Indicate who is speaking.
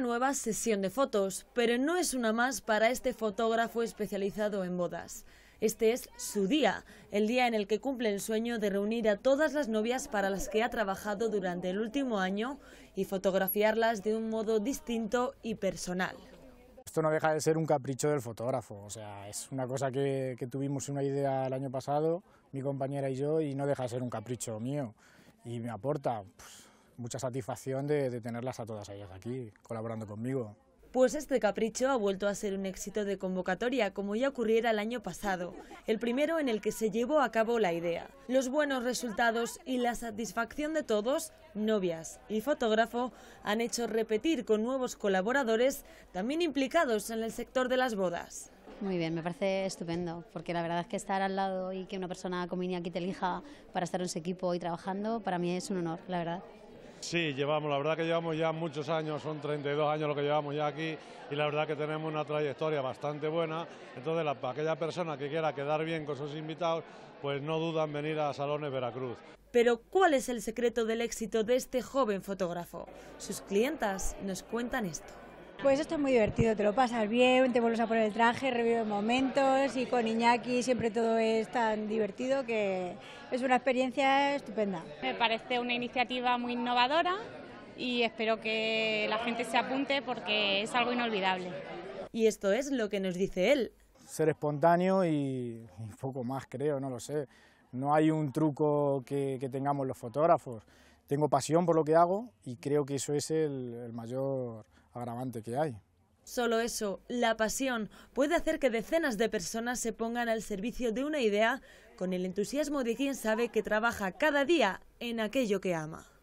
Speaker 1: nueva sesión de fotos, pero no es una más para este fotógrafo especializado en bodas. Este es su día, el día en el que cumple el sueño de reunir a todas las novias para las que ha trabajado durante el último año y fotografiarlas de un modo distinto y personal.
Speaker 2: Esto no deja de ser un capricho del fotógrafo, o sea, es una cosa que, que tuvimos una idea el año pasado, mi compañera y yo, y no deja de ser un capricho mío. Y me aporta, pues, mucha satisfacción de, tenerlas a todas ellas aquí colaborando conmigo.
Speaker 1: Pues este capricho ha vuelto a ser un éxito de convocatoria, como ya ocurriera el año pasado, el primero en el que se llevó a cabo la idea. Los buenos resultados y la satisfacción de todos, novias y fotógrafo, han hecho repetir con nuevos colaboradores, también implicados en el sector de las bodas. Muy bien, me parece estupendo, porque la verdad es que estar al lado y que una persona como Iñaki te elija para estar en su equipo y trabajando, para mí es un honor, la verdad.
Speaker 3: Sí, llevamos, la verdad que llevamos ya muchos años, son 32 años lo que llevamos ya aquí y la verdad que tenemos una trayectoria bastante buena. Entonces, aquella persona que quiera quedar bien con sus invitados, pues no dudan venir a Salones Veracruz.
Speaker 1: Pero, ¿cuál es el secreto del éxito de este joven fotógrafo? Sus clientas nos
Speaker 2: cuentan esto. Pues esto es muy divertido, te lo pasas bien, te vuelves a poner el traje, revives momentos y con Iñaki siempre todo es tan divertido que es una experiencia estupenda.
Speaker 1: Me parece una iniciativa muy innovadora y espero que la gente se apunte porque es algo inolvidable.
Speaker 2: Y esto es lo que nos dice él. Ser espontáneo y, un poco más creo, no lo sé. No hay un truco que, tengamos los fotógrafos. Tengo pasión por lo que hago y creo que eso es el mayor agravante que hay.
Speaker 1: Solo eso, la pasión, puede hacer que decenas de personas se pongan al servicio de una idea con el entusiasmo de quien sabe que trabaja cada día en aquello que ama.